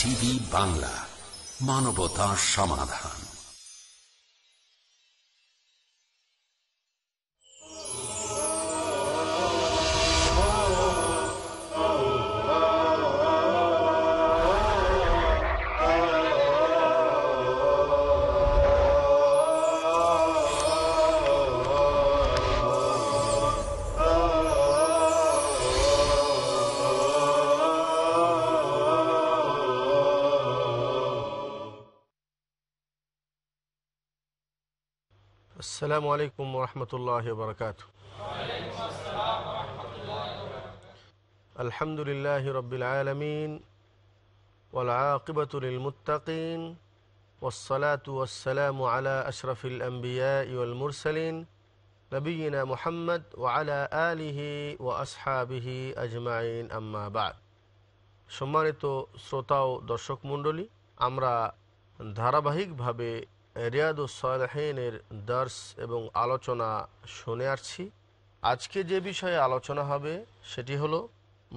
TV Bangla মানবতার সমাধান السلام عليكم ورحمة الله وبركاته وعليكم السلام ورحمة الله وبركاته الحمد لله رب العالمين والعاقبة للمتقين والصلاة والسلام على أشرف الأنبياء والمرسلين نبينا محمد وعلى آله وأصحابه أجمعين أما بعد সম্মানিত শ্রোতা ও দর্শক মণ্ডলী আমরা ধারাবাহিকভাবে রিয়াদুসলেহিনের দার্স এবং আলোচনা শুনে আসছি আজকে যে বিষয়ে আলোচনা হবে সেটি হলো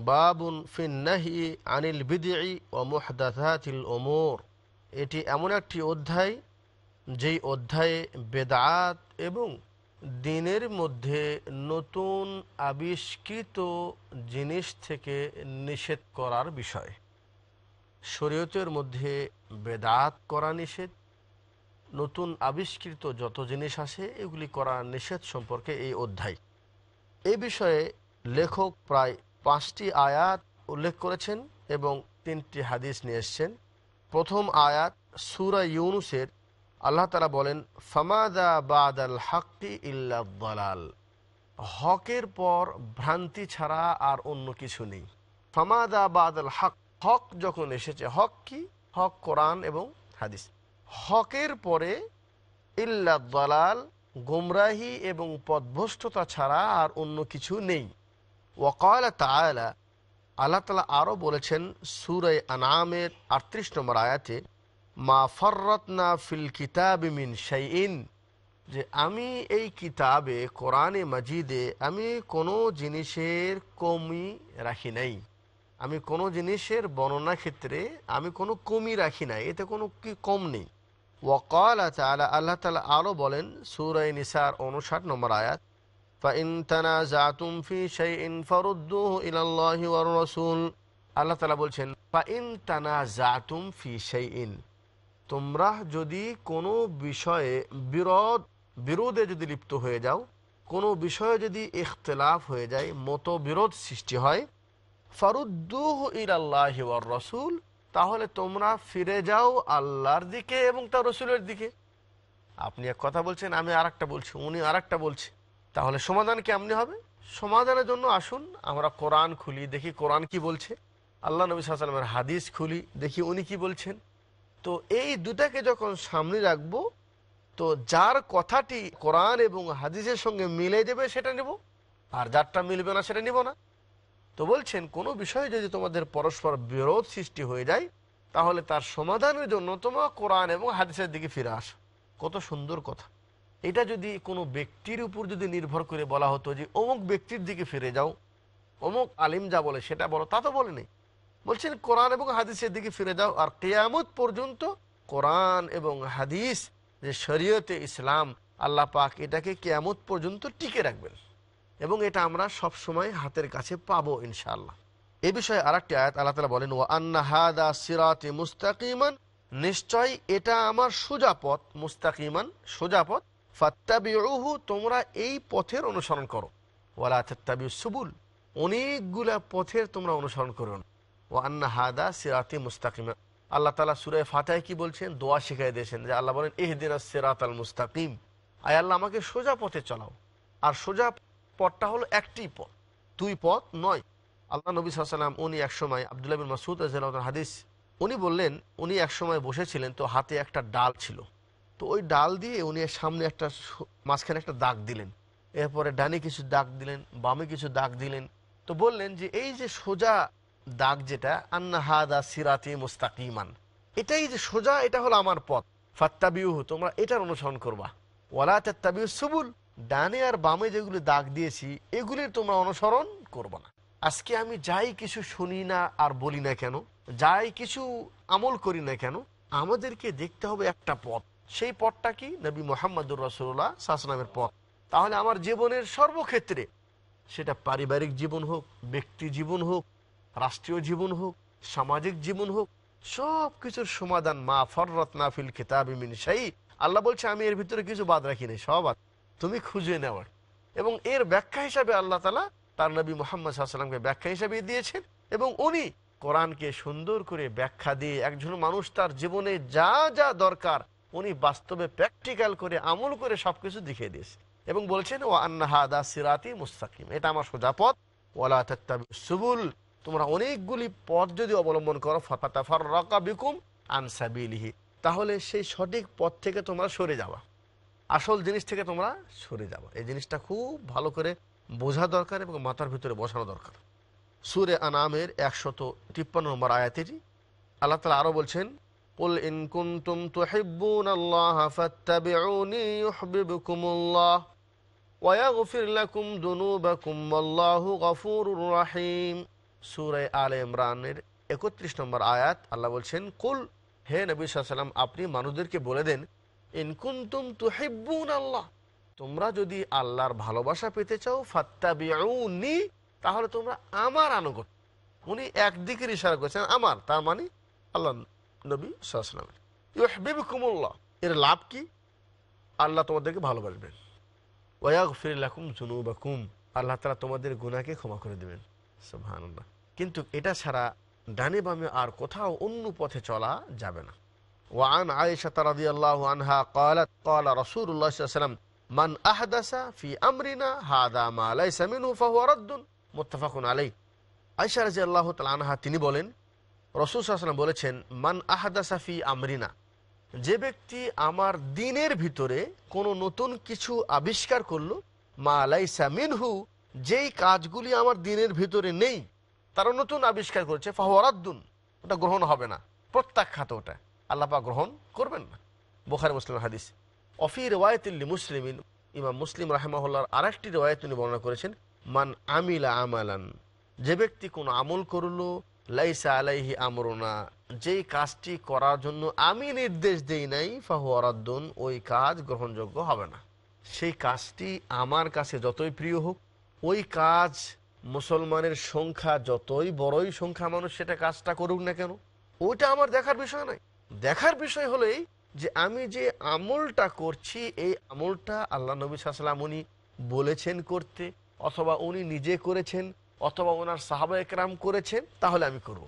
বাবুন ফিন্নাহি আনিল বিদি ও মোহদাতিল ওমর এটি এমন একটি অধ্যায় যেই অধ্যায়ে বেদাত এবং দিনের মধ্যে নতুন আবিষ্কৃত জিনিস থেকে নিষেধ করার বিষয় শরীয়তের মধ্যে বেদাত করা নিষেধ নতুন আবিষ্কৃত যত জিনিস আছে এগুলি করা নিষেধ সম্পর্কে এই অধ্যায় এ বিষয়ে লেখক প্রায় পাঁচটি আয়াত উল্লেখ করেছেন এবং তিনটি হাদিস নিয়ে এসছেন প্রথম আয়াত সুরা ইউনুসের আল্লাহ তালা বলেন ফামাদা বাদ আল হাক্কি ইল্লাদাল হকের পর ভ্রান্তি ছাড়া আর অন্য কিছু নেই ফামাদা বাদ আল হক হক যখন এসেছে হক কি হক কোরআন এবং হাদিস হকের পরে ইল্লা দলাল গোমরাহি এবং পদভ্রষ্টতা ছাড়া আর অন্য কিছু নেই ওকাল তালা আল্লাহ তালা আরও বলেছেন সুরে আনামের আটত্রিশ নম্বর আয়াতে মা ফররতনা ফিল কিতাবিমিন শাইন যে আমি এই কিতাবে কোরআনে মাজিদে আমি কোনো জিনিসের কমি রাখি নাই আমি কোনো জিনিসের বর্ণনা ক্ষেত্রে আমি কোনো কমি রাখি নাই এতে কোনো কি কম নেই ওয়াকাল আল্লাহ তালা আরও বলেন সুরাই নিসার উনষাট নম্বর আয়াত জাতুম ফি রসুল আল্লাহ বলছেন জাতুম ইন তোমরা যদি কোনো বিষয়ে বিরোধ বিরোধে যদি লিপ্ত হয়ে যাও কোনো বিষয়ে যদি ইখতলাফ হয়ে যায় মতবিরোধ সৃষ্টি হয় ফারুদ্দুহ ইর আল্লাহ রসুল তাহলে তোমরা ফিরে যাও আল্লাহর দিকে এবং তার রসুলের দিকে আপনি এক কথা বলছেন আমি আর একটা বলছি উনি আর একটা বলছি তাহলে সমাধান কেমনি হবে সমাধানের জন্য আসুন আমরা কোরআন খুলি দেখি কোরআন কি বলছে আল্লাহ নবী সালামের হাদিস খুলি দেখি উনি কি বলছেন তো এই দুটাকে যখন সামনে রাখবো তো যার কথাটি কোরআন এবং হাদিসের সঙ্গে মিলে দেবে সেটা নেব আর যারটা মিলবে না সেটা নিব না তো বলছেন কোনো বিষয়ে যদি তোমাদের পরস্পর বিরোধ সৃষ্টি হয়ে যায় তাহলে তার সমাধানের জন্য তোমরা কোরআন এবং হাদিসের দিকে ফিরে আস কত সুন্দর কথা এটা যদি কোনো ব্যক্তির উপর যদি নির্ভর করে বলা হতো যে অমুক ব্যক্তির দিকে ফিরে যাও অমুক আলিম যা বলে সেটা বলো তা তো বলেনি বলছেন কোরআন এবং হাদিসের দিকে ফিরে যাও আর কেয়ামত পর্যন্ত কোরআন এবং হাদিস যে শরীয়তে ইসলাম আল্লাহ পাক এটাকে কেয়ামত পর্যন্ত টিকে রাখবেন এবং এটা আমরা সব সময় হাতের কাছে পাবো ইনশাআল্লাহ এ বিষয়ে আর একটি আয়াত আল্লাহ তালা বলেন ও আন্না হাদা সিরাতে মুস্তাকিমান নিশ্চয় এটা আমার সোজা পথ মুস্তাকিমান সোজা পথ ফাত্তাবিহু তোমরা এই পথের অনুসরণ করো ওয়ালা সুবুল অনেকগুলা পথের তোমরা অনুসরণ করো ও আন্না হাদা সিরাতে মুস্তাকিমান আল্লাহ তালা সুরায় ফাতায় কি বলছেন দোয়া শিখাই দিয়েছেন যে আল্লাহ বলেন এহদিন সিরাত আল মুস্তাকিম আয় আল্লাহ আমাকে সোজা পথে চলাও আর সোজা পথটা হলো একটি পথ দুই পথ নয় আল্লাহ নবী সাল্লাম উনি একসময় আবদুল্লাহ বিন মাসুদ হাদিস উনি বললেন উনি একসময় বসেছিলেন তো হাতে একটা ডাল ছিল তো ওই ডাল দিয়ে উনি সামনে একটা মাঝখানে একটা দাগ দিলেন এরপরে ডানে কিছু দাগ দিলেন বামে কিছু দাগ দিলেন তো বললেন যে এই যে সোজা দাগ যেটা আন্না হাদা সিরাতি মুস্তাকিমান এটাই যে সোজা এটা হলো আমার পথ ফাত্তাবিউহ তোমরা এটার অনুসরণ করবা ওয়ালা তাবিউ সুবুল ডানে আর বামে যেগুলি দাগ দিয়েছি এগুলির তোমরা অনুসরণ করবো না আজকে আমি যাই কিছু শুনি না আর বলি না কেন যাই কিছু আমল করি না কেন আমাদেরকে দেখতে হবে একটা পথ সেই পথটা কি নবী মোহাম্মদুর রসুল্লাহ সাসনামের পথ তাহলে আমার জীবনের সর্বক্ষেত্রে সেটা পারিবারিক জীবন হোক ব্যক্তি জীবন হোক রাষ্ট্রীয় জীবন হোক সামাজিক জীবন হোক সব কিছুর সমাধান মা ফররত নাফিল খেতাবিমিন সাই আল্লাহ বলছে আমি এর ভিতরে কিছু বাদ রাখি নাই সব আছে তুমি খুঁজে নেওয়ার এবং এর ব্যাখ্যা হিসাবে আল্লাহ তালা তার নবী মোহাম্মদ সাহাশালামকে ব্যাখ্যা হিসাবে দিয়েছেন এবং উনি কোরআনকে সুন্দর করে ব্যাখ্যা দিয়ে একজন মানুষ তার জীবনে যা যা দরকার উনি বাস্তবে প্র্যাকটিক্যাল করে আমল করে সব কিছু দেখিয়ে দিয়েছে এবং বলছেন ও আন্নাহাদা সিরাতি মুস্তাকিম এটা আমার সোজা পথ ওলা সুবুল তোমরা অনেকগুলি পথ যদি অবলম্বন করো ফতাফার রকা বিকুম আনসাবিলিহি তাহলে সেই সঠিক পথ থেকে তোমরা সরে যাওয়া আসল জিনিস থেকে তোমরা সরে যাবো এই জিনিসটা খুব ভালো করে বোঝা দরকার এবং মাথার ভিতরে বসানো দরকার সুরে আনামের একশত তিপ্পান্ন নম্বর আয়াতেটি আল্লাহ তালা আরও বলছেন ইমরানের একত্রিশ নম্বর আয়াত আল্লাহ বলছেন কুল হে নবী সাল্লাম আপনি মানুষদেরকে বলে দেন ইনকুন্তুম তুহিব্বুন আল্লাহ তোমরা যদি আল্লাহর ভালোবাসা পেতে চাও ফাত্তা ফাত্তাবিউনি তাহলে তোমরা আমার আনুগত উনি একদিকের ইশারা করেছেন আমার তার মানে আল্লাহ নবী সালাম কুমুল্লাহ এর লাভ কি আল্লাহ তোমাদেরকে ভালোবাসবেন ওয়াগ বা কুম আল্লাহ তালা তোমাদের গুণাকে ক্ষমা করে দেবেন সুবাহ কিন্তু এটা ছাড়া ডানে বামে আর কোথাও অন্য পথে চলা যাবে না وعن عائشة رضي الله عنها قالت قال رسول الله صلى الله عليه وسلم من أحدث في أمرنا هذا ما ليس منه فهو رد متفق عليه আয়সা রাজি আল্লাহ আনহা তিনি বলেন রসুল সাল্লাম বলেছেন মান আহাদাসাফি আমরিনা যে ব্যক্তি আমার দিনের ভিতরে কোনো নতুন কিছু আবিষ্কার করল মা আলাইসা মিনহু যেই কাজগুলি আমার দিনের ভিতরে নেই তারা নতুন আবিষ্কার করেছে ফাহরাদ্দুন ওটা গ্রহণ হবে না প্রত্যাখ্যাত ওটা আল্লাপা গ্রহণ করবেন না বোখারি মুসলিম হাদিস অফি রেওয়ায়তুল্লি মুসলিমিন ইমাম মুসলিম রাহেমাহুল্লার আরেকটি রেওয়ায়ত তিনি বর্ণনা করেছেন মান আমিলা আমালান যে ব্যক্তি কোনো আমল করল লাইসা আলাইহি আমরনা যেই কাজটি করার জন্য আমি নির্দেশ দেই নাই ফাহু আরাদ্দুন ওই কাজ গ্রহণযোগ্য হবে না সেই কাজটি আমার কাছে যতই প্রিয় হোক ওই কাজ মুসলমানের সংখ্যা যতই বড়ই সংখ্যা মানুষ সেটা কাজটা করুক না কেন ওইটা আমার দেখার বিষয় নয় দেখার বিষয় হলো এই যে আমি যে আমলটা করছি এই আমলটা আল্লাহ নবী সাল্লাম উনি বলেছেন করতে অথবা উনি নিজে করেছেন অথবা ওনার সাহাবা একরাম করেছেন তাহলে আমি করব।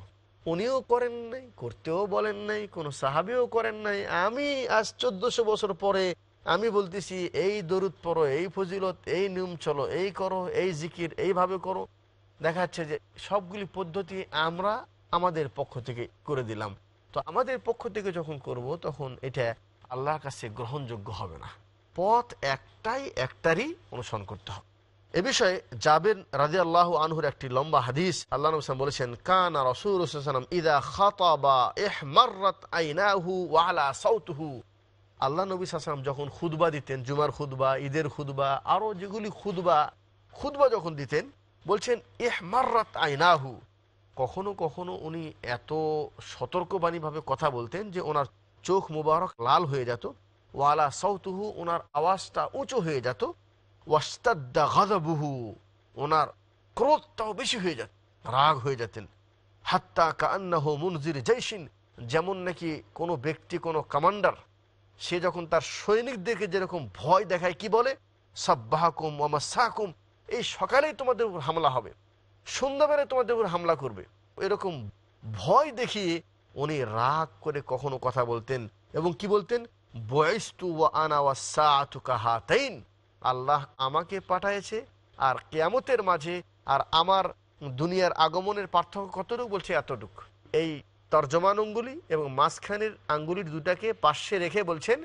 উনিও করেন নাই করতেও বলেন নাই কোনো সাহাবিও করেন নাই আমি আজ চোদ্দশো বছর পরে আমি বলতেছি এই দরুদ পরো এই ফজিলত এই নিয়ম চলো এই করো এই জিকির এইভাবে করো দেখা যাচ্ছে যে সবগুলি পদ্ধতি আমরা আমাদের পক্ষ থেকে করে দিলাম তো আমাদের পক্ষ থেকে যখন করব তখন এটা আল্লাহর কাছে গ্রহণযোগ্য হবে না পথ একটাই একটারই অনুসরণ করতে হবে এ বিষয়ে জাবের রাজি আল্লাহ আনহুর একটি লম্বা হাদিস আল্লাহ নবসান বলেছেন কান রসুল সালাম ইদা খাতাবা এহমারত আইনাহু ওয়ালা সৌতুহু আল্লাহ নবী যখন খুদবা দিতেন জুমার খুদবা ঈদের খুদবা আরও যেগুলি খুদবা খুদবা যখন দিতেন বলছেন এহমারত আইনাহু কখনো কখনো উনি এত সতর্কবাণীভাবে কথা বলতেন যে ওনার চোখ মুবারক লাল হয়ে যেত ওয়ালা সৌতুহু ওনার আওয়াজটা উঁচু হয়ে যেত ওয়াস্তাদ্দা গাদাবুহু ওনার ক্রোধটাও বেশি হয়ে যেত রাগ হয়ে যেতেন হাত্তা হো মুনজির জৈসিন যেমন নাকি কোনো ব্যক্তি কোনো কমান্ডার সে যখন তার সৈনিকদেরকে যেরকম ভয় দেখায় কি বলে সাব্বাহাকুম সাহাকুম এই সকালেই তোমাদের হামলা হবে সন্ধ্যাবেলায় তোমাদের উপর হামলা করবে এরকম ভয় দেখিয়ে উনি রাগ করে কখনো কথা বলতেন এবং কি বলতেন বয়স্তু ওয়া আনা ওয়া আল্লাহ আমাকে পাঠাইছে আর কেয়ামতের মাঝে আর আমার দুনিয়ার আগমনের পার্থক্য কতটুকু বলছে এতটুকু এই তর্জমান আঙ্গুলি এবং মাঝখানের আঙ্গুলির দুটাকে পাশে রেখে বলছেন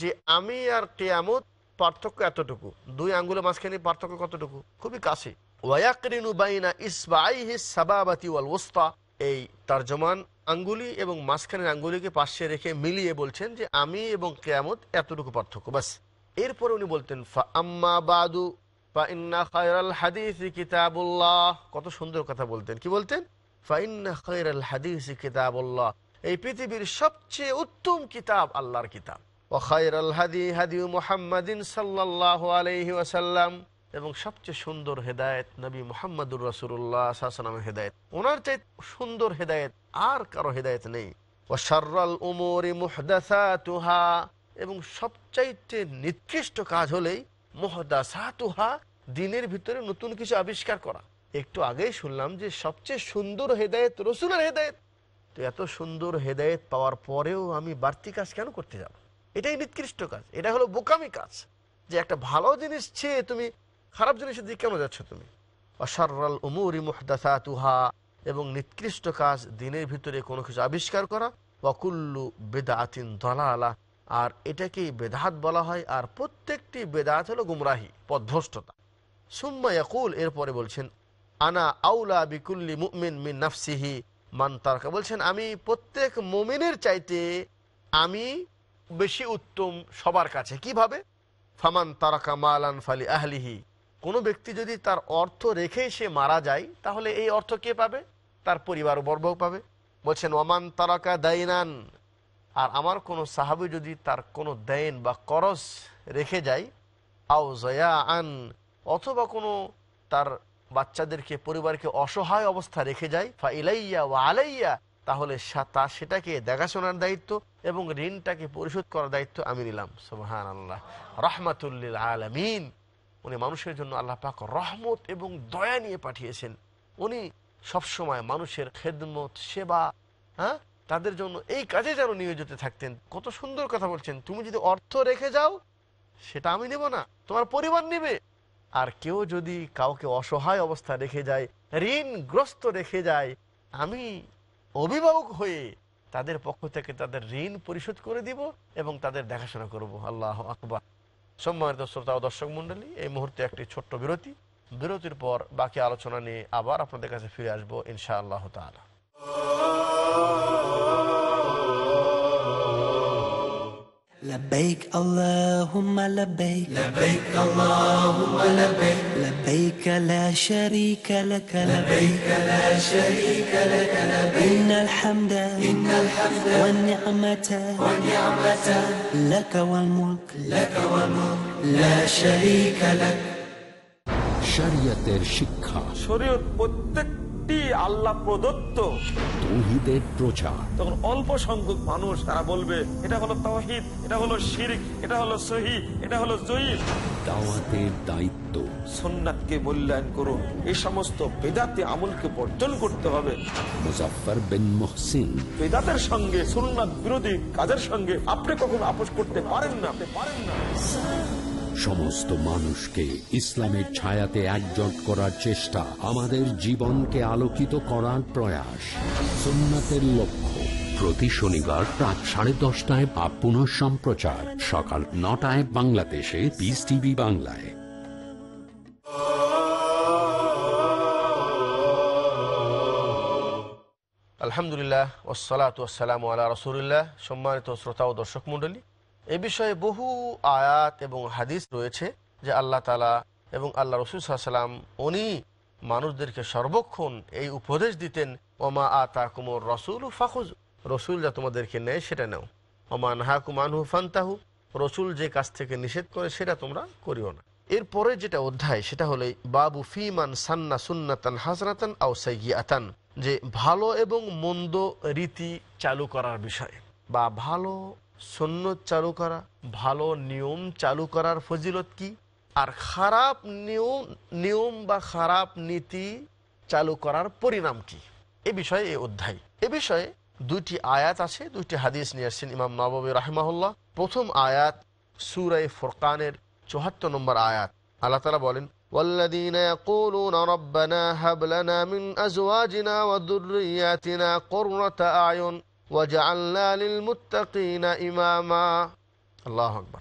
যে আমি আর কেয়ামত পার্থক্য এতটুকু দুই আঙ্গুলের মাঝখানে পার্থক্য কতটুকু খুবই কাছে ওয়াকরিনু বাইনা ওয়াল এই আঙ্গুলি এবং মাঝখানের আঙ্গুলিকে পাশে রেখে মিলিয়ে বলছেন যে আমি এবং কেয়ামত এতটুকু পার্থক্য বাস এরপর উনি বলতেন ফা আম্মা বাদু ফা ইন্না কত সুন্দর কথা বলতেন কি বলতেন ফা ইন্না এই পৃথিবীর সবচেয়ে উত্তম কিতাব আল্লাহর কিতাব ও খায়রাল হাদি হাদি মুহাম্মাদিন সাল্লাল্লাহু আলাইহি ওয়াসাল্লাম এবং সবচেয়ে সুন্দর হেদায়ত নবী মোহাম্মদুর রসুল্লাহ সাহসালাম হেদায়ত ওনার চাই সুন্দর হেদায়ত আর কারো হেদায়ত নেই ও সার্রাল উমরি মোহদাসা তুহা এবং সবচাইতে নিকৃষ্ট কাজ হলেই মোহদাসা তুহা দিনের ভিতরে নতুন কিছু আবিষ্কার করা একটু আগেই শুনলাম যে সবচেয়ে সুন্দর হেদায়ত রসুলের হেদায়ত তো এত সুন্দর হেদায়ত পাওয়ার পরেও আমি বাড়তি কাজ কেন করতে যাব এটাই নিকৃষ্ট কাজ এটা হলো বোকামি কাজ যে একটা ভালো জিনিস চেয়ে তুমি খারাপ জিনিসের দিকে কেন যাচ্ছ তুমি অসারাল উমুরি মুহদাসা তুহা এবং নিকৃষ্ট কাজ দিনের ভিতরে কোনো কিছু আবিষ্কার করা অকুল্লু বেদাতিন দলালা আর এটাকেই বেদাত বলা হয় আর প্রত্যেকটি বেদাত হলো গুমরাহি পদভ্রষ্টতা সুম্মা ইয়াকুল এরপরে বলছেন আনা আউলা বিকুল্লি মুমিন মিন নাফসিহি মান তারকা বলছেন আমি প্রত্যেক মোমিনের চাইতে আমি বেশি উত্তম সবার কাছে কিভাবে ফামান তারকা মালান ফালি আহলিহি কোনো ব্যক্তি যদি তার অর্থ রেখেই সে মারা যায় তাহলে এই অর্থ কে পাবে তার পরিবার বর্গও পাবে বলছেন ওমান তারকা দাইনান আর আমার কোনো সাহাবি যদি তার কোনো দেন বা করস রেখে যায় আও জয়া আন অথবা কোনো তার বাচ্চাদেরকে পরিবারকে অসহায় অবস্থা রেখে যায় ফা ইলাইয়া ও আলাইয়া তাহলে তা সেটাকে দেখাশোনার দায়িত্ব এবং ঋণটাকে পরিশোধ করার দায়িত্ব আমি নিলাম সুবাহ আল্লাহ রহমাতুল্লিল আলমিন উনি মানুষের জন্য আল্লাহ পাক রহমত এবং দয়া নিয়ে পাঠিয়েছেন উনি সবসময় মানুষের খেদমত সেবা হ্যাঁ তাদের জন্য এই কাজে যেন নিয়োজিত থাকতেন কত সুন্দর কথা বলছেন তুমি যদি অর্থ রেখে যাও সেটা আমি নেব না তোমার পরিবার নেবে আর কেউ যদি কাউকে অসহায় অবস্থা রেখে যায় ঋণগ্রস্ত রেখে যায় আমি অভিভাবক হয়ে তাদের পক্ষ থেকে তাদের ঋণ পরিশোধ করে দিব এবং তাদের দেখাশোনা করব আল্লাহ আকবার সম্মানিত শ্রোতা ও দর্শক মন্ডলী এই মুহূর্তে একটি ছোট্ট বিরতি বিরতির পর বাকি আলোচনা নিয়ে আবার আপনাদের কাছে ফিরে আসবো ইনশাআল্লাহ তালা لبيك اللهم لبيك لبيك اللهم لبيك لبيك لا شريك لك لبيك لا شريك لك لبيك إن الحمد إن الحمد والنعمة والنعمة لك والملك لك والملك لا شريك لك شريعة الشكة شريعة প্রত্যেক এটি আল্লাহ প্রদত্ত তৌহিদের প্রচার তখন অল্প সংখ্যক মানুষ তারা বলবে এটা হলো তহিদ এটা হলো শির এটা হলো সহি এটা হলো জয়ীব দাওয়াতের দায়িত্ব সন্ন্যাতকে মূল্যায়ন করুন এই সমস্ত বেদাতে আমলকে বর্জন করতে হবে মুজাফর বিন মোহসিন বেদাতের সঙ্গে সুন্নাত বিরোধী কাজের সঙ্গে আপনি কখন আপোষ করতে পারেন না আপনি পারেন না সমস্ত মানুষকে ইসলামের ছায়াতে একজোট করার চেষ্টা আমাদের জীবনকে আলোকিত করার প্রয়াস সোমনাথের লক্ষ্য প্রতি শনিবার রাত সাড়ে দশটায় বা পুনঃ সম্প্রচার সকাল নটায় বাংলাদেশে পিস টিভি বাংলায় আলহামদুলিল্লাহ ওসালাত ওসালাম আল্লাহ রসুলিল্লাহ সম্মানিত শ্রোতা ও দর্শক মন্ডলী এ বিষয়ে বহু আয়াত এবং হাদিস রয়েছে যে আল্লাহ তালা এবং আল্লাহ রসুল সাল্লাম উনি মানুষদেরকে সর্বক্ষণ এই উপদেশ দিতেন ওমা আতা কুমোর রসুল ফাখুজ রসুল যা তোমাদেরকে নেয় সেটা নেও ওমা নাহাকু মানহু ফান্তাহু রসুল যে কাছ থেকে নিষেধ করে সেটা তোমরা করিও না এরপরে যেটা অধ্যায় সেটা হলো বাবু ফিমান সান্না সুন্নাতান হাসরাতান আও সাইগিয়াতান যে ভালো এবং মন্দ রীতি চালু করার বিষয় বা ভালো সন্ন্যত চালু করা ভালো নিয়ম চালু করার ফজিলত কি আর খারাপ নিয়ম নিয়ম বা খারাপ নীতি চালু করার পরিণাম কি এ বিষয়ে এই অধ্যায় এ বিষয়ে দুইটি আয়াত আছে দুইটি হাদিস নিয়ে আসছেন ইমাম নবাব রাহমাহুল্লাহ প্রথম আয়াত সুরাই ফোরকানের চুহাত্তর নম্বর আয়াত আল্লাহ তালা বলেন والذين يقولون ربنا هب لنا من أزواجنا وذرياتنا قرة وجعلنا للمتقين إماما الله أكبر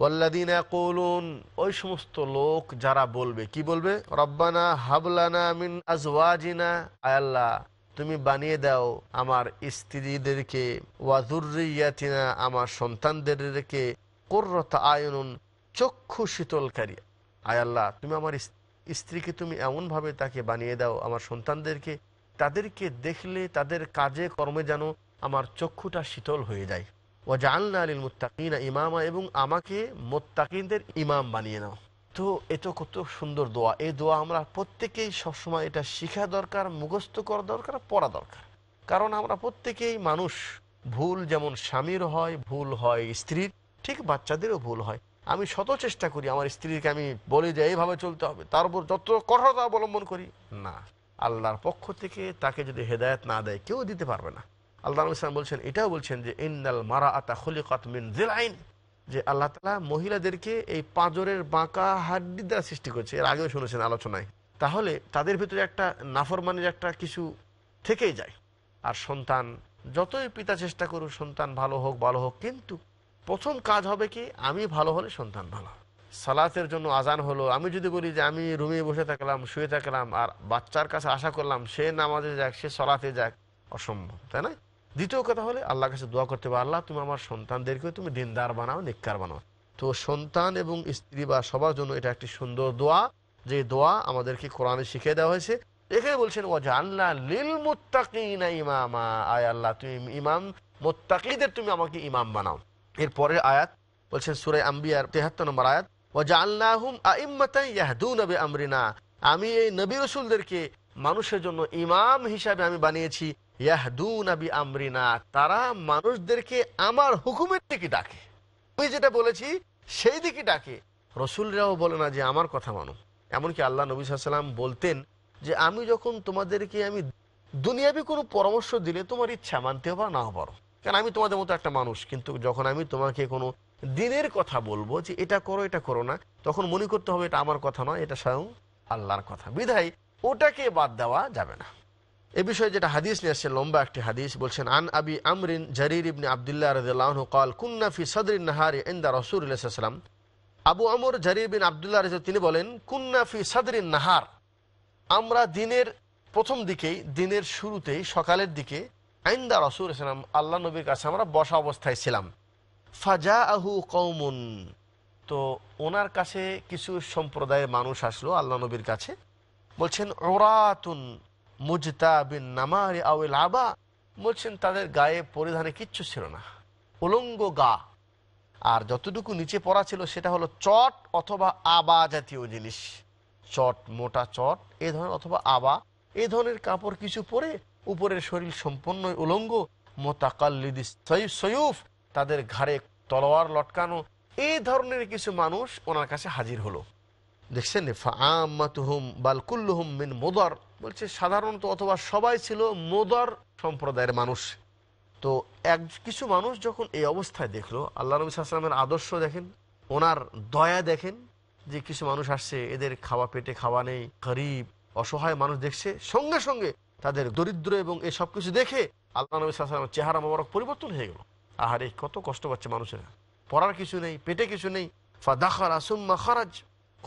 والذين يقولون ওই সমস্ত লোক যারা বলবে কি বলবে রব্বানা হাবলানা মিন আজওয়াজিনা আয় আল্লাহ তুমি বানিয়ে দাও আমার স্ত্রীদেরকে ওয়াজুরিয়াতিনা আমার সন্তানদেরকে কোর্রতা আয়ন চক্ষু শীতলকারী আয়াল্লাহ তুমি আমার স্ত্রীকে তুমি এমনভাবে তাকে বানিয়ে দাও আমার সন্তানদেরকে তাদেরকে দেখলে তাদের কাজে কর্মে যেন আমার চক্ষুটা শীতল হয়ে যায় ও জানলা আলিল মুত্তাকিনা ইমামা এবং আমাকে মোত্তাকিনদের ইমাম বানিয়ে নাও তো তো কত সুন্দর দোয়া এই দোয়া আমরা প্রত্যেকেই সবসময় এটা শিখা দরকার মুখস্থ করা দরকার পড়া দরকার কারণ আমরা প্রত্যেকেই মানুষ ভুল যেমন স্বামীর হয় ভুল হয় স্ত্রীর ঠিক বাচ্চাদেরও ভুল হয় আমি শত চেষ্টা করি আমার স্ত্রীকে আমি বলি যে এইভাবে চলতে হবে তার উপর যত কঠোরতা অবলম্বন করি না আল্লাহর পক্ষ থেকে তাকে যদি হেদায়ত না দেয় কেউ দিতে পারবে না আল্লাহ ইসলাম বলছেন এটাও বলছেন যে ইন্দাল মারা আতা খলিকত মিন জিল আইন যে আল্লাহ তালা মহিলাদেরকে এই পাঁজরের বাঁকা হাড্ডি দ্বারা সৃষ্টি করছে এর আগেও শুনেছেন আলোচনায় তাহলে তাদের ভিতরে একটা নাফরমানের একটা কিছু থেকেই যায় আর সন্তান যতই পিতা চেষ্টা করুক সন্তান ভালো হোক ভালো হোক কিন্তু প্রথম কাজ হবে কি আমি ভালো হলে সন্তান ভালো সালাতের জন্য আজান হলো আমি যদি বলি যে আমি রুমে বসে থাকলাম শুয়ে থাকলাম আর বাচ্চার কাছে আশা করলাম সে নামাজে যাক সে সলাতে যাক অসম্ভব তাই না দ্বিতীয় কথা হলে আল্লাহ কাছে দোয়া করতে পারো আল্লাহ তুমি আমার সন্তানদেরকে তুমি দিনদার বানাও নিকার বানাও তো সন্তান এবং স্ত্রী বা সবার জন্য এটা একটি সুন্দর দোয়া যে দোয়া আমাদেরকে কোরআনে শিখিয়ে দেওয়া হয়েছে এখানে বলছেন ও জানলা লিল মুত্তাকিনা ইমামা আয় আল্লাহ তুমি ইমাম মোত্তাকিদের তুমি আমাকে ইমাম বানাও এরপরের আয়াত বলছেন সুরে আম্বিয়ার তেহাত্তর নম্বর আয়াত ও জাল্লাহুম আইম্মাতাই ইয়াহদু নবী আমরিনা আমি এই নবী রসুলদেরকে মানুষের জন্য ইমাম হিসাবে আমি বানিয়েছি তারা মানুষদেরকে আমার হুকুমের দিকে ডাকে আমি যেটা বলেছি সেই দিকে ডাকে রসুলরাও বলে না যে আমার কথা মানো এমনকি আল্লাহ নবী সাল্লাম বলতেন যে আমি যখন তোমাদেরকে আমি দুনিয়াবি কোনো পরামর্শ দিলে তোমার ইচ্ছা মানতে হবে না পারো কারণ আমি তোমাদের মতো একটা মানুষ কিন্তু যখন আমি তোমাকে কোনো দিনের কথা বলবো যে এটা করো এটা করো না তখন মনে করতে হবে এটা আমার কথা নয় এটা স্বয়ং আল্লাহর কথা বিধায় ওটাকে বাদ দেওয়া যাবে না এ বিষয়ে যেটা হাদিস নিয়ে আসছে লম্বা একটি হাদিস বলছেন আন আবি আমরিন জারির ইবনে আবদুল্লাহ রাজু কল কুন্নাফি সদরিন নাহারি এন্দা রসুলাম আবু আমর জারির বিন আবদুল্লাহ রাজু তিনি বলেন কুন্নাফি সদরিন নাহার আমরা দিনের প্রথম দিকেই দিনের শুরুতেই সকালের দিকে আইন্দা রসুর ইসলাম আল্লাহ নবীর কাছে আমরা বসা অবস্থায় ছিলাম ফাজা আহু কৌমুন তো ওনার কাছে কিছু সম্প্রদায়ের মানুষ আসলো আল্লাহ নবীর কাছে বলছেন ওরাতুন মুজতা বিন নামারি আউল আবা বলছেন তাদের গায়ে পরিধানে কিচ্ছু ছিল না উলঙ্গ গা আর যতটুকু নিচে পড়া ছিল সেটা হলো চট অথবা আবা জাতীয় জিনিস চট মোটা চট এ ধরনের অথবা আবা এ ধরনের কাপড় কিছু পরে উপরের শরীর সম্পূর্ণ উলঙ্গ মোতাকাল্লিদি সৈয়ুফ তাদের ঘাড়ে তলোয়ার লটকানো এই ধরনের কিছু মানুষ ওনার কাছে হাজির হলো দেখছেন ফা আমাতুহুম বালকুল্লুহুম মিন মোদর বলছে সাধারণত অথবা সবাই ছিল মোদর সম্প্রদায়ের মানুষ তো এক কিছু মানুষ যখন এই অবস্থায় দেখলো আল্লাহ নবী সাল্লামের আদর্শ দেখেন ওনার দয়া দেখেন যে কিছু মানুষ আসছে এদের খাওয়া পেটে খাওয়া নেই গরিব অসহায় মানুষ দেখছে সঙ্গে সঙ্গে তাদের দরিদ্র এবং এই সব কিছু দেখে আল্লাহ নবী সাল্লামের চেহারা মোবারক পরিবর্তন হয়ে গেল আহারে কত কষ্ট পাচ্ছে মানুষেরা পড়ার কিছু নেই পেটে কিছু নেই ফা দাখার আসুম্মা খারাজ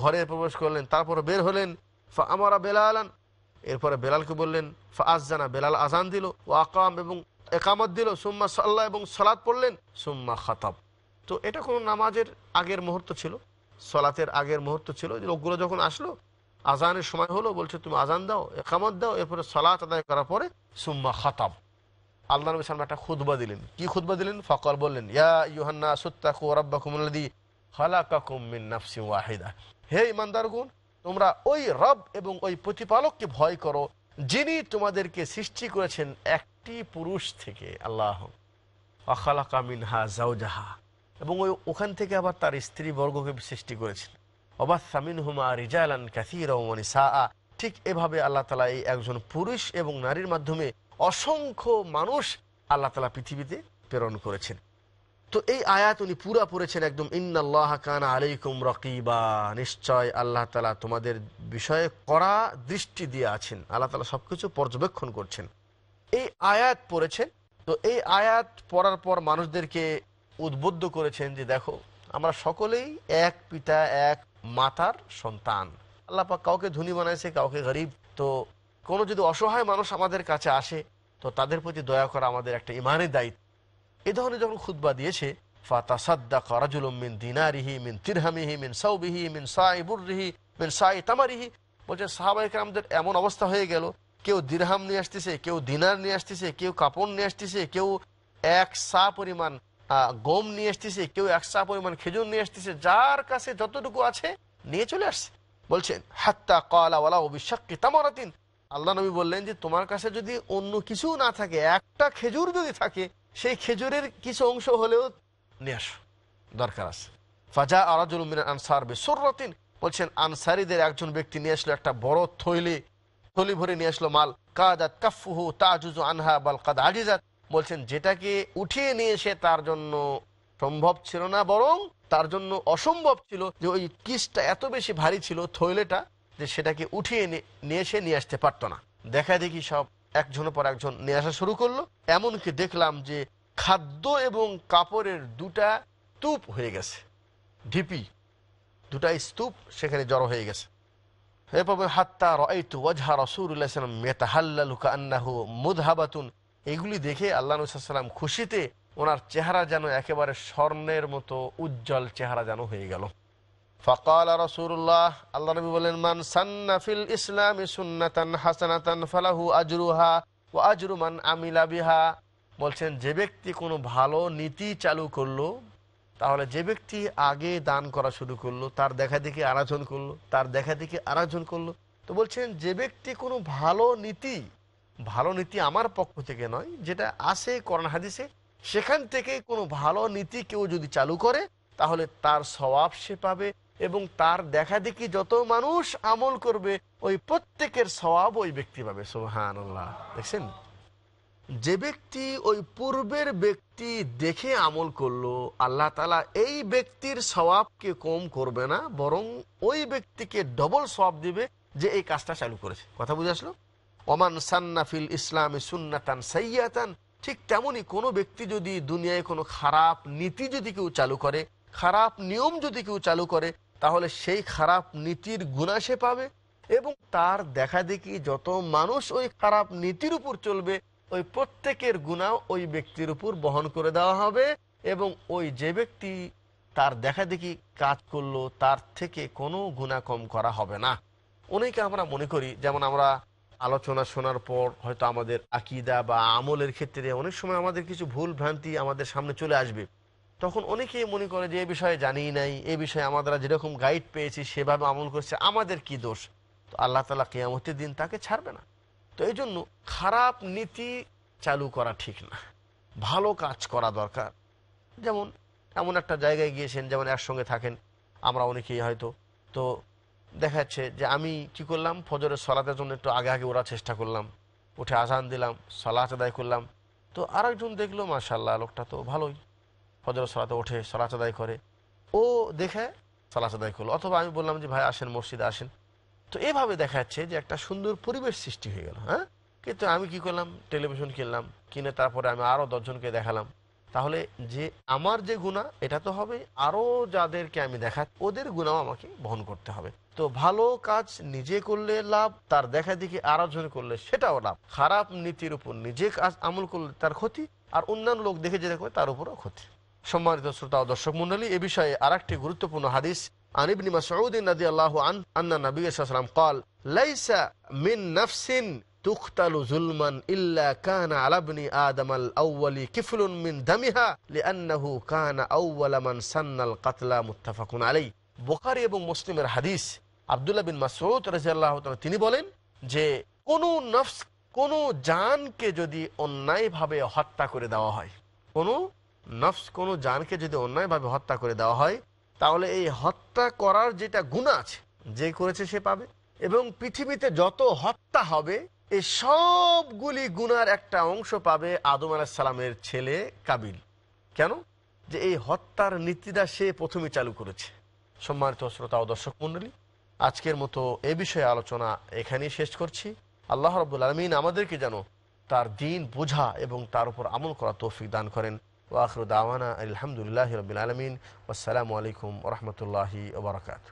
ঘরে প্রবেশ করলেন তারপর বের হলেন ফা আমারা বেলা আলান এরপরে বেলালকে বললেন জানা বেলাল আজান দিল ও আকাম এবং একামত দিল সুম্মা সাল্লাহ এবং সলাদ পড়লেন সুম্মা খাতাব তো এটা কোনো নামাজের আগের মুহূর্ত ছিল সলাতের আগের মুহূর্ত ছিল লোকগুলো যখন আসলো আজানের সময় হলো বলছে তুমি আজান দাও একামত দাও এরপরে সলাত আদায় করার পরে সুম্মা খাতাব আল্লাহ নবী সালাম একটা খুদবা দিলেন কি খুদবা দিলেন ফকর বললেন ইয়া ইউহান্না সুত্তাকু রব্বাকুমুল্লাদি হালাকাকুম মিন নাফসি ওয়াহিদা হে ইমানদার গুণ তোমরা ওই রব এবং ওই প্রতিপালককে ভয় করো যিনি তোমাদেরকে সৃষ্টি করেছেন একটি পুরুষ থেকে আল্লাহ আখালাকা জাউজাহা এবং ওই ওখান থেকে আবার তার স্ত্রী বর্গকে সৃষ্টি করেছেন অবাদ সামিন হুমা রিজালান কাসির সাহা ঠিক এভাবে আল্লাহ তালা এই একজন পুরুষ এবং নারীর মাধ্যমে অসংখ্য মানুষ আল্লাহ তালা পৃথিবীতে প্রেরণ করেছেন তো এই আয়াত উনি পুরা পড়েছেন একদম ইন্নাল্লাহ কান আলাইকুম রকিবা নিশ্চয় আল্লাহ তালা তোমাদের বিষয়ে কড়া দৃষ্টি দিয়ে আছেন আল্লাহ তালা সব কিছু পর্যবেক্ষণ করছেন এই আয়াত পড়েছেন তো এই আয়াত পড়ার পর মানুষদেরকে উদ্বুদ্ধ করেছেন যে দেখো আমরা সকলেই এক পিতা এক মাতার সন্তান আল্লাহ কাউকে ধনী বানাইছে কাউকে গরিব তো কোনো যদি অসহায় মানুষ আমাদের কাছে আসে তো তাদের প্রতি দয়া করা আমাদের একটা ইমানের দায়িত্ব এ ধরনের যখন খুদ্া দিয়েছে ফাতা সাদ্দা করাজুলম মিন দিনারিহি মিন তিরহামিহি মিন সৌবিহি মিন সাইবুররিহি মিন সাই তামারিহি বলছে সাহাবাহিকরামদের এমন অবস্থা হয়ে গেল কেউ দিরহাম নিয়ে আসতেছে কেউ দিনার নিয়ে আসতেছে কেউ কাপড় নিয়ে আসতেছে কেউ এক সা পরিমাণ গম নিয়ে আসতেছে কেউ এক সা পরিমাণ খেজুর নিয়ে আসতেছে যার কাছে যতটুকু আছে নিয়ে চলে আসছে বলছেন হাত্তা কলাওয়ালা অবিশ্বাক্কি তামারাতিন আল্লাহ নবী বললেন যে তোমার কাছে যদি অন্য কিছু না থাকে একটা খেজুর যদি থাকে সেই খেজুরের কিছু অংশ হলেও নিয়ে আসো দরকার আছে ফাজা আরাজুল মিনার আনসার বেসরতিন বলছেন আনসারিদের একজন ব্যক্তি নিয়ে আসলো একটা বড় থৈলি থলি ভরে নিয়ে আসলো মাল কাজাত কাফুহু তাজুজু আনহা বাল কাদ আজিজাত বলছেন যেটাকে উঠিয়ে নিয়ে এসে তার জন্য সম্ভব ছিল না বরং তার জন্য অসম্ভব ছিল যে ওই কিসটা এত বেশি ভারী ছিল থৈলেটা যে সেটাকে উঠিয়ে নিয়ে এসে নিয়ে আসতে পারতো না দেখা দেখি সব একজনের পর একজন নিয়ে আসা শুরু করলো এমনকি দেখলাম যে খাদ্য এবং কাপড়ের দুটা তুপ হয়ে গেছে ঢিপি দুটা স্তূপ সেখানে জড়ো হয়ে গেছে হাত্তা এগুলি দেখে আল্লাহ নসাল্লাম খুশিতে ওনার চেহারা যেন একেবারে স্বর্ণের মতো উজ্জ্বল চেহারা যেন হয়ে গেল ফকাল রসুল্লাহ আল্লাহ নবী বলেন মান সান্নাফিল ইসলাম সুন্নাতান হাসানাতান ফালাহু আজরুহা ও আজরুমান আমিলা বিহা বলছেন যে ব্যক্তি কোনো ভালো নীতি চালু করলো তাহলে যে ব্যক্তি আগে দান করা শুরু করলো তার দেখা দেখে আরাজন করলো তার দেখা দেখে আরাজন করলো তো বলছেন যে ব্যক্তি কোনো ভালো নীতি ভালো নীতি আমার পক্ষ থেকে নয় যেটা আসে করোনা হাদিসে সেখান থেকে কোনো ভালো নীতি কেউ যদি চালু করে তাহলে তার স্বভাব সে পাবে এবং তার দেখা দেখি যত মানুষ আমল করবে ওই প্রত্যেকের স্বভাব ওই ব্যক্তি পাবে সোহান আল্লাহ দেখছেন যে ব্যক্তি ওই পূর্বের ব্যক্তি দেখে আমল করলো আল্লাহ তালা এই ব্যক্তির স্বভাবকে কম করবে না বরং ওই ব্যক্তিকে ডবল স্বভাব দিবে যে এই কাজটা চালু করেছে কথা বুঝে আসলো ওমান সান্নাফিল ইসলামে সুন্নাতান সাইয়াতান ঠিক তেমনই কোনো ব্যক্তি যদি দুনিয়ায় কোনো খারাপ নীতি যদি কেউ চালু করে খারাপ নিয়ম যদি কেউ চালু করে তাহলে সেই খারাপ নীতির গুণা সে পাবে এবং তার দেখা দেখি যত মানুষ ওই খারাপ নীতির উপর চলবে ওই প্রত্যেকের গুণা ওই ব্যক্তির উপর বহন করে দেওয়া হবে এবং ওই যে ব্যক্তি তার দেখা দেখি কাজ করলো তার থেকে কোনো গুণা কম করা হবে না অনেকে আমরা মনে করি যেমন আমরা আলোচনা শোনার পর হয়তো আমাদের আকিদা বা আমলের ক্ষেত্রে অনেক সময় আমাদের কিছু ভুল ভ্রান্তি আমাদের সামনে চলে আসবে তখন অনেকেই মনে করে যে এ বিষয়ে জানি নাই এ বিষয়ে আমরা যেরকম গাইড পেয়েছি সেভাবে আমল করছে আমাদের কি দোষ তো আল্লাহ তালা কেয়ামতের দিন তাকে ছাড়বে না তো এই জন্য খারাপ নীতি চালু করা ঠিক না ভালো কাজ করা দরকার যেমন এমন একটা জায়গায় গিয়েছেন যেমন একসঙ্গে থাকেন আমরা অনেকেই হয়তো তো দেখা যাচ্ছে যে আমি কি করলাম ফজরের সলাতের জন্য একটু আগে আগে ওড়ার চেষ্টা করলাম উঠে আজান দিলাম সলাচ আদায় করলাম তো আরেকজন দেখলো আল্লাহ লোকটা তো ভালোই ফজর সালাতে ওঠে সলাচ আদায় করে ও দেখে সলাচ আদায় করলো অথবা আমি বললাম যে ভাই আসেন মসজিদে আসেন তো এভাবে দেখা যাচ্ছে যে একটা সুন্দর পরিবেশ সৃষ্টি হয়ে গেল হ্যাঁ কিন্তু আমি কি করলাম টেলিভিশন কিনলাম কিনে তারপরে আমি আরও দশজনকে দেখালাম তাহলে যে আমার যে গুণা এটা তো হবে আরও যাদেরকে আমি দেখা ওদের গুণাও আমাকে বহন করতে হবে তো ভালো কাজ নিজে করলে লাভ তার দেখা দিকে আরো জন করলে সেটাও লাভ খারাপ নীতির উপর নিজে কাজ আমল করলে তার ক্ষতি আর অন্যান্য লোক দেখে যেটা করে তার উপরও ক্ষতি সম্মানিত শ্রোতা ও দর্শক মন্ডলী এ বিষয়ে আর একটি গুরুত্বপূর্ণ হাদিস আনিবনি মাসউদ্দিন রাজি আল্লাহ আন আন্না নবী কল লাইসা মিন নাফসিন তুখতালু জুলমান ইল্লা কানা আলাবনি আদম আউয়ালি কিফলুন মিন দামিহা লিআন্নাহু কানা আউয়ালা মান সান্নাল কাতলা মুত্তাফাকুন আলাই বুখারী এবং মুসলিমের হাদিস আব্দুল্লাহ বিন মাসউদ রাদিয়াল্লাহু তাআলা তিনি বলেন যে কোন নফস কোনো জানকে যদি অন্যায়ভাবে হত্যা করে দেওয়া হয় কোন নফস কোনো জানকে যদি অন্যায়ভাবে হত্যা করে দেওয়া হয় তাহলে এই হত্যা করার যেটা গুণ আছে যে করেছে সে পাবে এবং পৃথিবীতে যত হত্যা হবে এই সবগুলি গুনার একটা অংশ পাবে আদম সালামের ছেলে কাবিল কেন যে এই হত্যার নীতিটা সে প্রথমে চালু করেছে সম্মানিত শ্রোতা ও দর্শক মণ্ডলী আজকের মতো এ বিষয়ে আলোচনা এখানেই শেষ করছি আল্লাহ রবুল আলমিন আমাদেরকে যেন তার দিন বোঝা এবং তার উপর আমল করা তৌফিক দান করেন وآخر دعوانا الحمد لله رب العالمين والسلام عليكم ورحمة الله وبركاته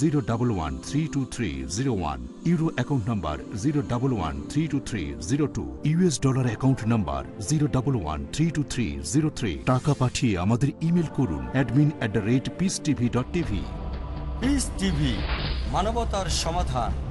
zero double one three two three zero one euro account number zero double one three two three zero two US dollar account number zero double one three two three zero three টাকা পাঠিয়ে আমাদের email করুন admin at the rate peace TV dot TV peace TV মানবতার সমাধান